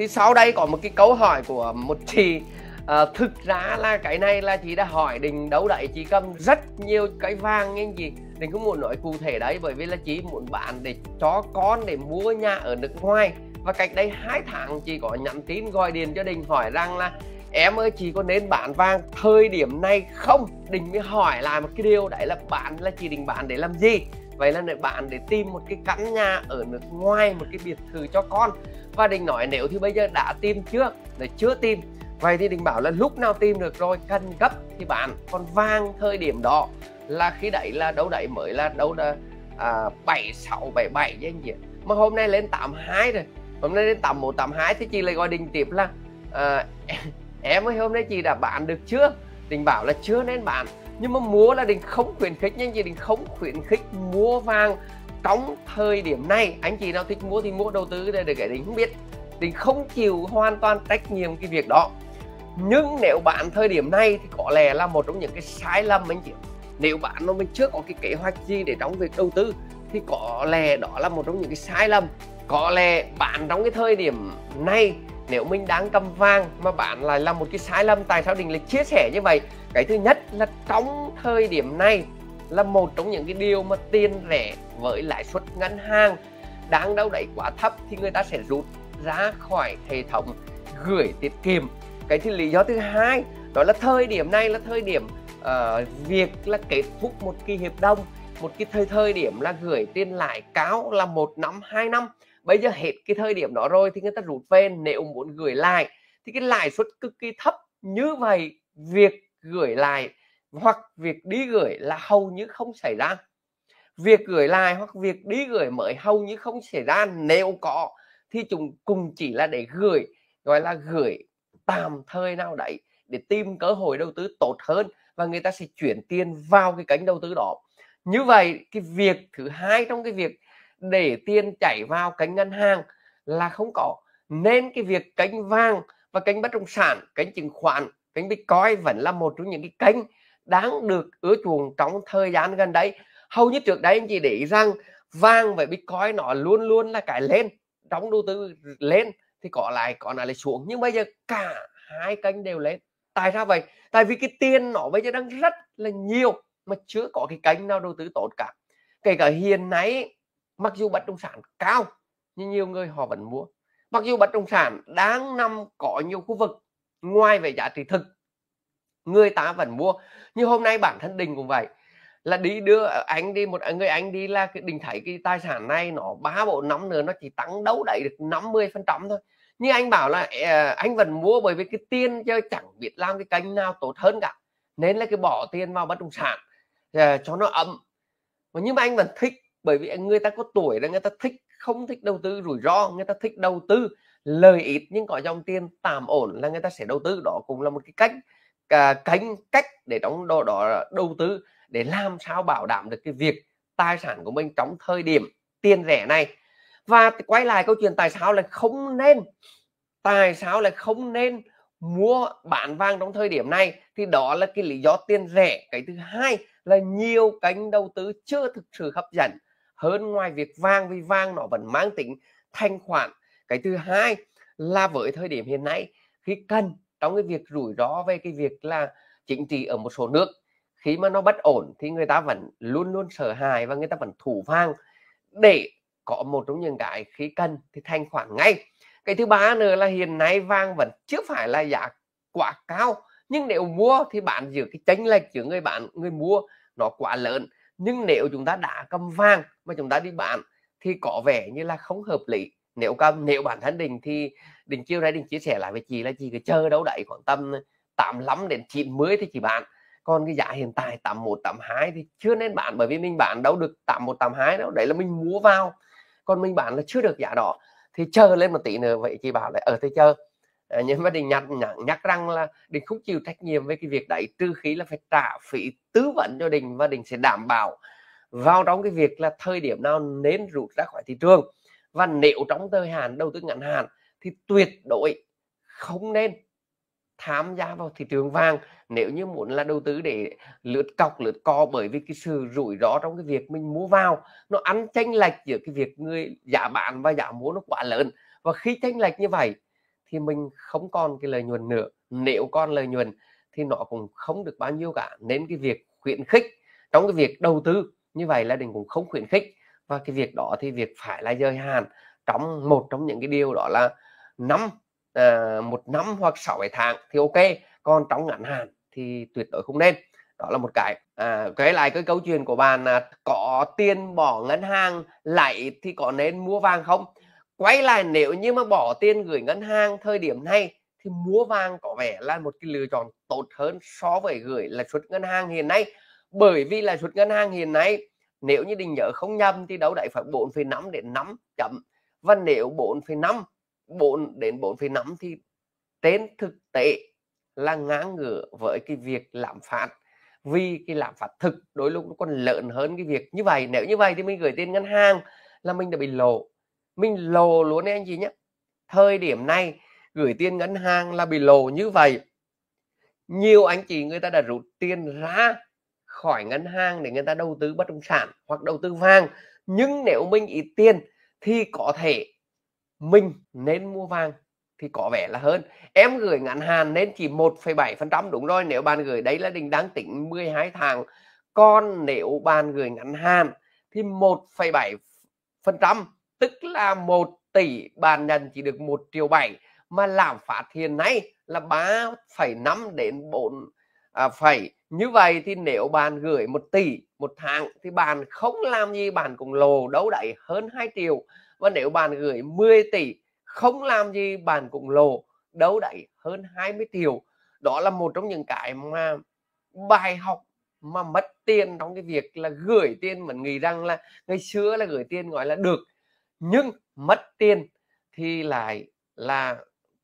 thì sau đây có một cái câu hỏi của một chị à, thực ra là cái này là chị đã hỏi đình đấu đẩy chị cầm rất nhiều cái vàng như gì đình không muốn nói cụ thể đấy bởi vì là chị muốn bạn để cho con để mua nhà ở nước ngoài và cách đây hai tháng chị có nhắn tin gọi điện cho đình hỏi rằng là em ơi chị có nên bán vàng thời điểm này không đình mới hỏi là một cái điều đấy là bạn là chị định bán để làm gì vậy là bạn để tìm một cái căn nhà ở nước ngoài một cái biệt thự cho con và định nói nếu thì bây giờ đã tìm chưa là chưa tìm vậy thì định bảo là lúc nào tìm được rồi cần gấp thì bạn còn vang thời điểm đó là khi đấy là đâu đấy mới là đâu là à, 76 77 chứ anh chị mà hôm nay lên 82 rồi hôm nay lên 81 82 thì chị lại gọi đình tiếp là à, em ơi hôm nay chị đã bán được chưa đình bảo là chưa nên bán nhưng mà mua là đình không khuyến khích nha anh chị đình không khuyến khích mua vàng trong thời điểm này anh chị nào thích mua thì mua đầu tư để, để cái đình không biết đình không chịu hoàn toàn trách nhiệm cái việc đó nhưng nếu bạn thời điểm này thì có lẽ là một trong những cái sai lầm anh chị nếu bạn nó mình chưa có cái kế hoạch gì để trong việc đầu tư thì có lẽ đó là một trong những cái sai lầm có lẽ bạn trong cái thời điểm này nếu mình đang cầm vàng mà bạn lại là một cái sai lầm tại sao đình lại chia sẻ như vậy cái thứ nhất là trong thời điểm này là một trong những cái điều mà tiền rẻ với lãi suất ngân hàng đang đâu đấy quá thấp thì người ta sẽ rút ra khỏi hệ thống gửi tiết kiệm cái thứ lý do thứ hai đó là thời điểm này là thời điểm uh, việc là kết thúc một kỳ hiệp đồng một cái thời thời điểm là gửi tiền lãi cáo là một năm hai năm bây giờ hết cái thời điểm đó rồi thì người ta rút về nếu muốn gửi lại thì cái lãi suất cực kỳ thấp như vậy việc gửi lại hoặc việc đi gửi là hầu như không xảy ra việc gửi lại hoặc việc đi gửi mới hầu như không xảy ra nếu có thì chúng cùng chỉ là để gửi gọi là gửi tạm thời nào đấy để tìm cơ hội đầu tư tốt hơn và người ta sẽ chuyển tiền vào cái cánh đầu tư đó như vậy cái việc thứ hai trong cái việc để tiền chảy vào cánh ngân hàng là không có nên cái việc cánh vàng và cánh bất động sản cánh chứng khoán cánh bitcoin vẫn là một trong những cái kênh đáng được ưa chuộng trong thời gian gần đây. hầu như trước đây anh chị để ý rằng vàng và bitcoin nó luôn luôn là cái lên trong đầu tư lên thì có lại có lại xuống nhưng bây giờ cả hai kênh đều lên tại sao vậy tại vì cái tiền nó bây giờ đang rất là nhiều mà chưa có cái kênh nào đầu tư tốt cả kể cả hiện nay mặc dù bất động sản cao nhưng nhiều người họ vẫn mua mặc dù bất động sản đang năm có nhiều khu vực ngoài về giá trị thực người ta vẫn mua như hôm nay bản thân đình cũng vậy là đi đưa anh đi một người anh đi là cái đình thấy cái tài sản này nó ba bộ năm nữa nó chỉ tăng đấu đẩy được 50 phần trăm thôi như anh bảo là anh vẫn mua bởi vì cái tiền chứ chẳng biết làm cái kênh nào tốt hơn cả nên là cái bỏ tiền vào bất động sản ờ, cho nó ấm nhưng mà anh vẫn thích bởi vì người ta có tuổi là người ta thích không thích đầu tư rủi ro người ta thích đầu tư lời ít nhưng có dòng tiền tạm ổn là người ta sẽ đầu tư đó cũng là một cái cách à, cánh cách để trong đó đó đầu tư để làm sao bảo đảm được cái việc tài sản của mình trong thời điểm tiền rẻ này và quay lại câu chuyện tại sao là không nên tại sao là không nên mua bán vàng trong thời điểm này thì đó là cái lý do tiền rẻ cái thứ hai là nhiều cánh đầu tư chưa thực sự hấp dẫn hơn ngoài việc vàng vì vàng nó vẫn mang tính thanh khoản cái thứ hai là với thời điểm hiện nay khi cần trong cái việc rủi ro về cái việc là chính trị ở một số nước khi mà nó bất ổn thì người ta vẫn luôn luôn sợ hãi và người ta vẫn thủ vang để có một trong những cái khi cần thì thanh khoản ngay cái thứ ba nữa là hiện nay vàng vẫn chưa phải là giá quá cao nhưng nếu mua thì bạn giữa cái chênh lệch giữa người bạn người mua nó quá lớn nhưng nếu chúng ta đã cầm vàng mà chúng ta đi bán thì có vẻ như là không hợp lý nếu cam nếu bản thân đình thì đình chiều nay đình chia sẻ lại với chị là chị cứ chờ đâu đấy khoảng tầm 85 đến 90 thì chị bán còn cái giá hiện tại 81 82 thì chưa nên bán bởi vì mình bán đâu được 81 82 đâu đấy là mình mua vào còn mình bán là chưa được giá đó thì chờ lên một tí nữa vậy chị bảo là ở ờ, thế chờ à, nhưng mà đình nhắc, nhắc nhắc rằng là đình không chịu trách nhiệm với cái việc đấy trừ khi là phải trả phí tư vấn cho đình và đình sẽ đảm bảo vào trong cái việc là thời điểm nào nên rút ra khỏi thị trường và nếu trong thời hạn đầu tư ngắn hạn thì tuyệt đối không nên tham gia vào thị trường vàng nếu như muốn là đầu tư để lướt cọc lướt co bởi vì cái sự rủi ro trong cái việc mình mua vào nó ăn chênh lệch giữa cái việc người giả bán và giả mua nó quá lớn và khi chênh lệch như vậy thì mình không còn cái lợi nhuận nữa nếu còn lợi nhuận thì nó cũng không được bao nhiêu cả nên cái việc khuyến khích trong cái việc đầu tư như vậy là đình cũng không khuyến khích và cái việc đó thì việc phải là giới hạn trong một trong những cái điều đó là năm à, một năm hoặc sáu tháng thì ok còn trong ngắn hạn thì tuyệt đối không nên đó là một cái à, cái lại cái câu chuyện của bạn là có tiền bỏ ngân hàng lại thì có nên mua vàng không quay lại nếu như mà bỏ tiền gửi ngân hàng thời điểm này thì mua vàng có vẻ là một cái lựa chọn tốt hơn so với gửi là suất ngân hàng hiện nay bởi vì lãi suất ngân hàng hiện nay nếu như đình nhớ không nhầm thì đâu đấy phải 4,5 đến 5 chấm và nếu 4,5 4 đến 4,5 thì trên thực tế là ngang ngửa với cái việc lạm phát vì cái lạm phát thực đối lúc nó còn lợn hơn cái việc như vậy nếu như vậy thì mình gửi tiền ngân hàng là mình đã bị lỗ mình lồ luôn đấy anh chị nhé thời điểm này gửi tiền ngân hàng là bị lồ như vậy nhiều anh chị người ta đã rút tiền ra khỏi ngân hàng để người ta đầu tư bất động sản hoặc đầu tư vàng nhưng nếu mình ít tiền thì có thể mình nên mua vàng thì có vẻ là hơn em gửi ngắn hạn nên chỉ 1,7% phần trăm đúng rồi nếu bạn gửi đấy là đình đáng tính 12 tháng còn nếu bạn gửi ngắn hạn thì 1,7% phần trăm tức là 1 tỷ bạn nhận chỉ được 1 triệu 7 mà lạm phát hiện nay là 3,5 đến 4 à, phẩy như vậy thì nếu bạn gửi một tỷ một tháng thì bạn không làm gì bạn cũng lồ đấu đẩy hơn 2 triệu và nếu bạn gửi 10 tỷ không làm gì bạn cũng lồ đấu đẩy hơn 20 triệu đó là một trong những cái mà bài học mà mất tiền trong cái việc là gửi tiền mà nghĩ rằng là ngày xưa là gửi tiền gọi là được nhưng mất tiền thì lại là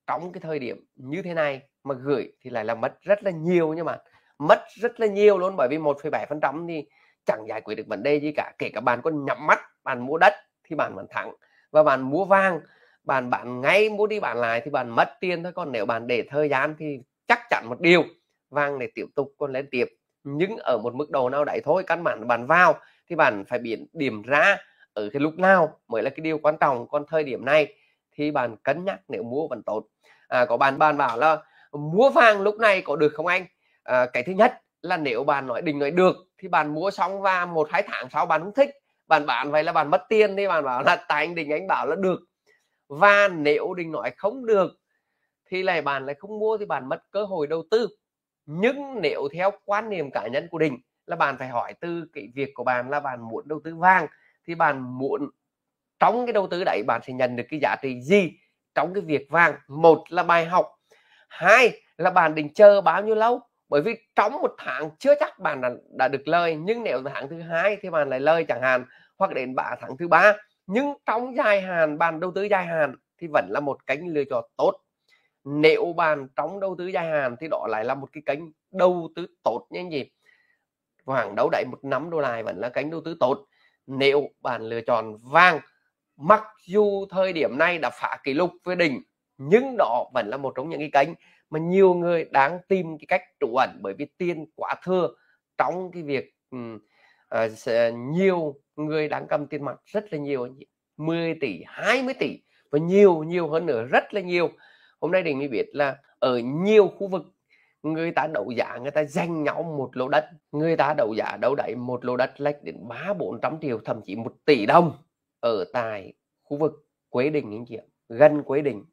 trong cái thời điểm như thế này mà gửi thì lại là mất rất là nhiều nha bạn mất rất là nhiều luôn bởi vì 1,7% thì chẳng giải quyết được vấn đề gì cả kể cả bạn có nhắm mắt bạn mua đất thì bạn vẫn thắng và bạn mua vàng bạn bạn ngay mua đi bạn lại thì bạn mất tiền thôi còn nếu bạn để thời gian thì chắc chắn một điều vàng để tiếp tục còn lên tiếp nhưng ở một mức độ nào đấy thôi căn bản bạn vào thì bạn phải biển điểm ra ở cái lúc nào mới là cái điều quan trọng còn thời điểm này thì bạn cân nhắc nếu mua vẫn tốt à, có bạn bạn bảo là mua vàng lúc này có được không anh à, cái thứ nhất là nếu bạn nói định nói được thì bạn mua xong và một hai tháng sau bạn không thích bạn bán vậy là bạn mất tiền đi bạn bảo là tại anh định anh bảo là được và nếu định nói không được thì lại bạn lại không mua thì bạn mất cơ hội đầu tư nhưng nếu theo quan niệm cá nhân của đình là bạn phải hỏi từ cái việc của bạn là bạn muốn đầu tư vàng thì bạn muốn trong cái đầu tư đấy bạn sẽ nhận được cái giá trị gì trong cái việc vàng một là bài học hai là bạn định chờ bao nhiêu lâu bởi vì trong một tháng chưa chắc bạn đã, đã được lời nhưng nếu tháng thứ hai thì bạn lại lời chẳng hạn hoặc đến ba tháng thứ ba nhưng trong dài hạn bạn đầu tư dài hạn thì vẫn là một kênh lựa chọn tốt nếu bạn trong đầu tư dài hạn thì đó lại là một cái kênh đầu tư tốt như gì khoảng đấu đẩy một nắm đô lại vẫn là kênh đầu tư tốt nếu bạn lựa chọn vàng mặc dù thời điểm này đã phá kỷ lục với đỉnh nhưng đó vẫn là một trong những cái kênh mà nhiều người đang tìm cái cách trú ẩn bởi vì tiền quá thừa trong cái việc uh, nhiều người đang cầm tiền mặt rất là nhiều 10 tỷ 20 tỷ và nhiều nhiều hơn nữa rất là nhiều hôm nay đình mới biết là ở nhiều khu vực người ta đấu giá người ta giành nhau một lô đất người ta đấu giá đấu đẩy một lô đất lệch đến ba bốn trăm triệu thậm chí một tỷ đồng ở tại khu vực Quế Đình anh chị gần Quế Đình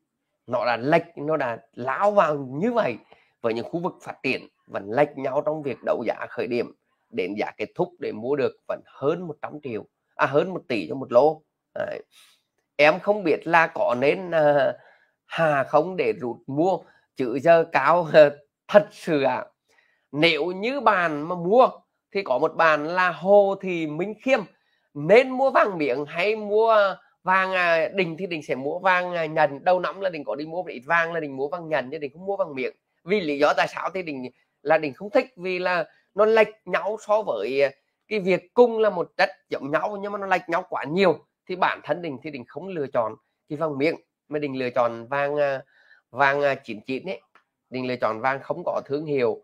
nó đã lệch nó đã lao vào như vậy với những khu vực phát triển vẫn lệch nhau trong việc đấu giá khởi điểm đến giá kết thúc để mua được vẫn hơn 100 triệu à hơn 1 tỷ cho một lô Đấy. em không biết là có nên uh, hà không để rút mua chữ giờ cao thật sự ạ à. nếu như bàn mà mua thì có một bàn là Hồ thì Minh Khiêm nên mua vàng miếng hay mua vàng à, đình thì đình sẽ mua vàng à, nhần đầu năm là đình có đi mua ít vàng là đình mua vàng nhần chứ đình không mua vàng miệng vì lý do tại sao thì đình là đình không thích vì là nó lệch nhau so với à, cái việc cung là một chất giống nhau nhưng mà nó lệch nhau quá nhiều thì bản thân đình thì đình không lựa chọn cái vàng miệng mà đình lựa chọn vàng vàng 99 ấy đình lựa chọn vàng không có thương hiệu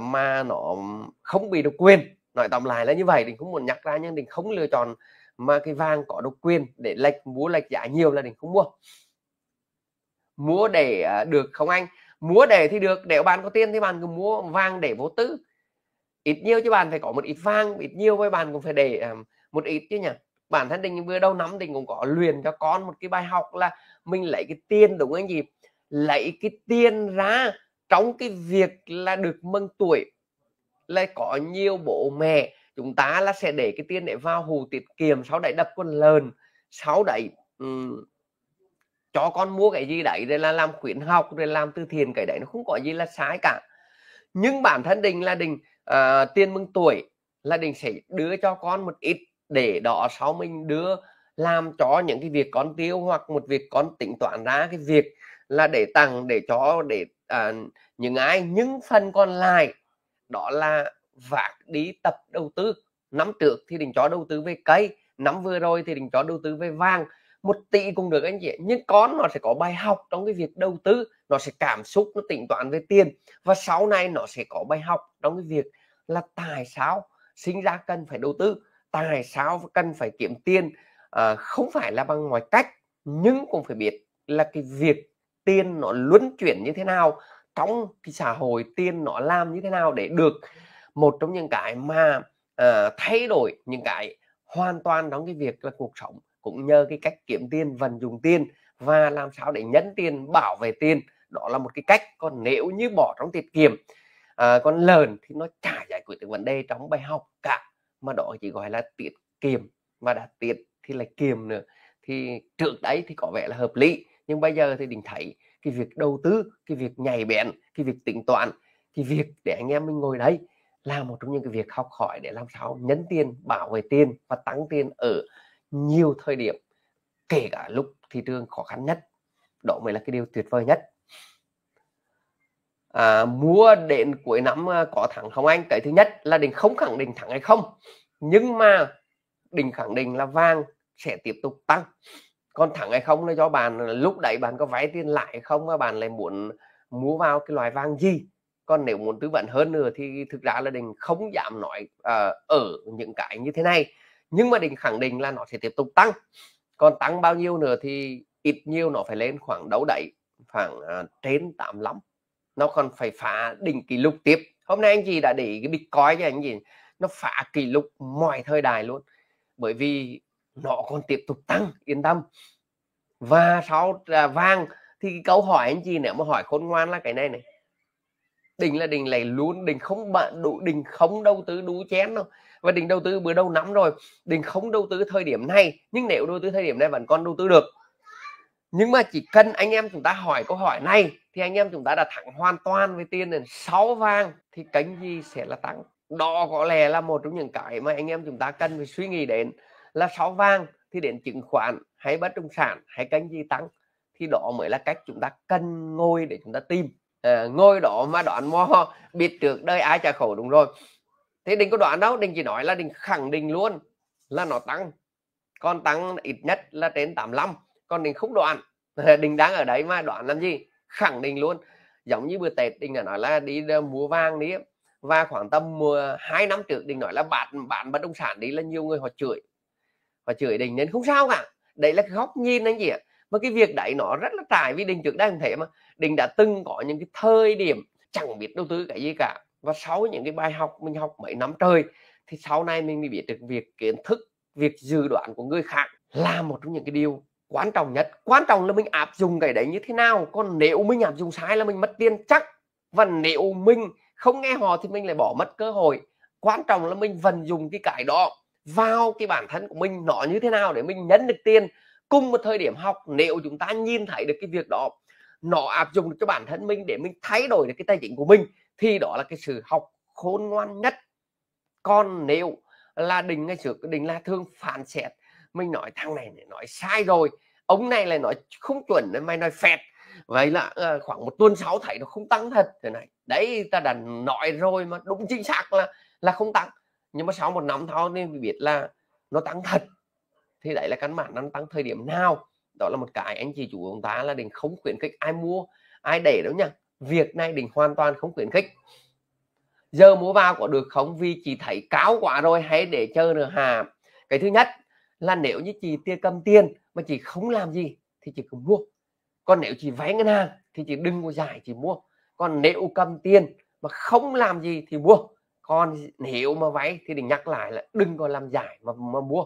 mà nó không bị độc quyền nói tóm lại là như vậy đình cũng muốn nhắc ra nhưng đình không lựa chọn mà cái vàng có độc quyền để lệch múa lệch giá nhiều là đừng không mua múa để à, được không anh múa để thì được để bạn có tiền thì bạn cứ mua vàng để vô tư ít nhiều chứ bạn phải có một ít vàng ít nhiều với bạn cũng phải để à, một ít chứ nhỉ bản thân đình vừa đầu nắm đình cũng có luyện cho con một cái bài học là mình lấy cái tiền đúng không anh gì lấy cái tiền ra trong cái việc là được mừng tuổi lại có nhiều bố mẹ chúng ta là sẽ để cái tiền để vào hù tiết kiệm sau đấy đập con lợn sau đấy um, cho con mua cái gì đấy rồi là làm khuyến học rồi làm từ thiện cái đấy nó không có gì là sai cả nhưng bản thân đình là đình uh, tiền mừng tuổi là đình sẽ đưa cho con một ít để đó sau mình đưa làm cho những cái việc con tiêu hoặc một việc con tính toán ra cái việc là để tặng để cho để à, những ai những phần còn lại đó là vác đi tập đầu tư năm trước thì định cho đầu tư về cây năm vừa rồi thì định cho đầu tư về vàng một tỷ cũng được anh chị nhưng con nó sẽ có bài học trong cái việc đầu tư nó sẽ cảm xúc nó tính toán về tiền và sau này nó sẽ có bài học trong cái việc là tại sao sinh ra cần phải đầu tư tại sao cần phải kiếm tiền à, không phải là bằng mọi cách nhưng cũng phải biết là cái việc tiền nó luân chuyển như thế nào trong cái xã hội tiền nó làm như thế nào để được một trong những cái mà à, thay đổi những cái hoàn toàn trong cái việc là cuộc sống cũng nhờ cái cách kiếm tiền vận dụng tiền và làm sao để nhấn tiền bảo vệ tiền đó là một cái cách còn nếu như bỏ trong tiết kiệm à, ờ, con lợn thì nó chả giải quyết được vấn đề trong bài học cả mà đó chỉ gọi là tiết kiệm mà đã tiết thì là kiềm nữa thì trước đấy thì có vẻ là hợp lý nhưng bây giờ thì đình thấy cái việc đầu tư cái việc nhảy bén cái việc tính toán cái việc để anh em mình ngồi đấy là một trong những cái việc học hỏi để làm sao nhấn tiền bảo vệ tiền và tăng tiền ở nhiều thời điểm kể cả lúc thị trường khó khăn nhất đó mới là cái điều tuyệt vời nhất à, mua đến cuối năm à, có thắng không anh cái thứ nhất là định không khẳng định thắng hay không nhưng mà định khẳng định là vàng sẽ tiếp tục tăng còn thắng hay không là do bạn à, lúc đấy bạn có vay tiền lại không mà bạn lại muốn mua vào cái loại vàng gì còn nếu muốn tư vấn hơn nữa thì thực ra là đình không dám nói uh, ở những cái như thế này nhưng mà đình khẳng định là nó sẽ tiếp tục tăng còn tăng bao nhiêu nữa thì ít nhiều nó phải lên khoảng đấu đẩy khoảng uh, trên lắm nó còn phải phá đỉnh kỷ lục tiếp hôm nay anh chị đã để ý cái bitcoin cho anh chị nó phá kỷ lục mọi thời đại luôn bởi vì nó còn tiếp tục tăng yên tâm và sau uh, vàng thì câu hỏi anh chị nếu mà hỏi khôn ngoan là cái này này đình là đình lẻ luôn đình không bạn đủ đình không đầu tư đủ chén đâu và đình đầu tư bữa đầu nắm rồi đình không đầu tư thời điểm này nhưng nếu đầu tư thời điểm này vẫn còn đầu tư được nhưng mà chỉ cần anh em chúng ta hỏi câu hỏi này thì anh em chúng ta đã thẳng hoàn toàn với tiền đến sáu vàng thì cánh gì sẽ là tăng đó có lẽ là một trong những cái mà anh em chúng ta cần phải suy nghĩ đến là sáu vàng thì đến chứng khoán hay bất động sản hay cánh gì tăng thì đó mới là cách chúng ta cần ngồi để chúng ta tìm Ờ, ngôi ngồi đó mà đoán mò biết trước đời ai trả khẩu đúng rồi thế đình có đoạn đâu đình chỉ nói là đình khẳng định luôn là nó tăng con tăng ít nhất là trên 85 còn đình không đoạn đình đang ở đấy mà đoạn làm gì khẳng định luôn giống như bữa tết đình đã nói là đi ờ, mua vàng đi và khoảng tầm mùa hai năm trước đình nói là bạn bạn bất động sản đi là nhiều người họ chửi họ chửi đình nên không sao cả đấy là góc nhìn anh chị ạ mà cái việc đấy nó rất là trải vì đình trước đây không thể mà đình đã từng có những cái thời điểm chẳng biết đầu tư cái gì cả và sau những cái bài học mình học mấy năm trời thì sau này mình mới biết được việc kiến thức việc dự đoán của người khác là một trong những cái điều quan trọng nhất quan trọng là mình áp dụng cái đấy như thế nào còn nếu mình áp dụng sai là mình mất tiền chắc và nếu mình không nghe họ thì mình lại bỏ mất cơ hội quan trọng là mình vận dụng cái cái đó vào cái bản thân của mình nó như thế nào để mình nhấn được tiền cùng một thời điểm học nếu chúng ta nhìn thấy được cái việc đó nó áp dụng cho bản thân mình để mình thay đổi được cái tài chính của mình thì đó là cái sự học khôn ngoan nhất còn nếu là đình ngay trước đình là thương phản xét mình nói thằng này này nói sai rồi ông này lại nói không chuẩn nên mày nói phẹt vậy là ờ, khoảng một tuần sáu thấy nó không tăng thật thế này đấy ta đã nói rồi mà đúng chính xác là là không tăng nhưng mà sau một năm thôi nên biết là nó tăng thật thì đấy là căn bản nó tăng thời điểm nào đó là một cái anh chị chủ chúng ta là đình không khuyến khích ai mua ai để đâu nha việc này đình hoàn toàn không khuyến khích giờ mua vào có được không vì chị thấy cáo quá rồi hãy để chờ nữa hà cái thứ nhất là nếu như chị tia cầm tiền mà chị không làm gì thì chị cứ mua còn nếu chị vay ngân hàng thì chị đừng có giải chị mua còn nếu cầm tiền mà không làm gì thì mua còn nếu mà vay thì đừng nhắc lại là đừng có làm giải mà, mà mua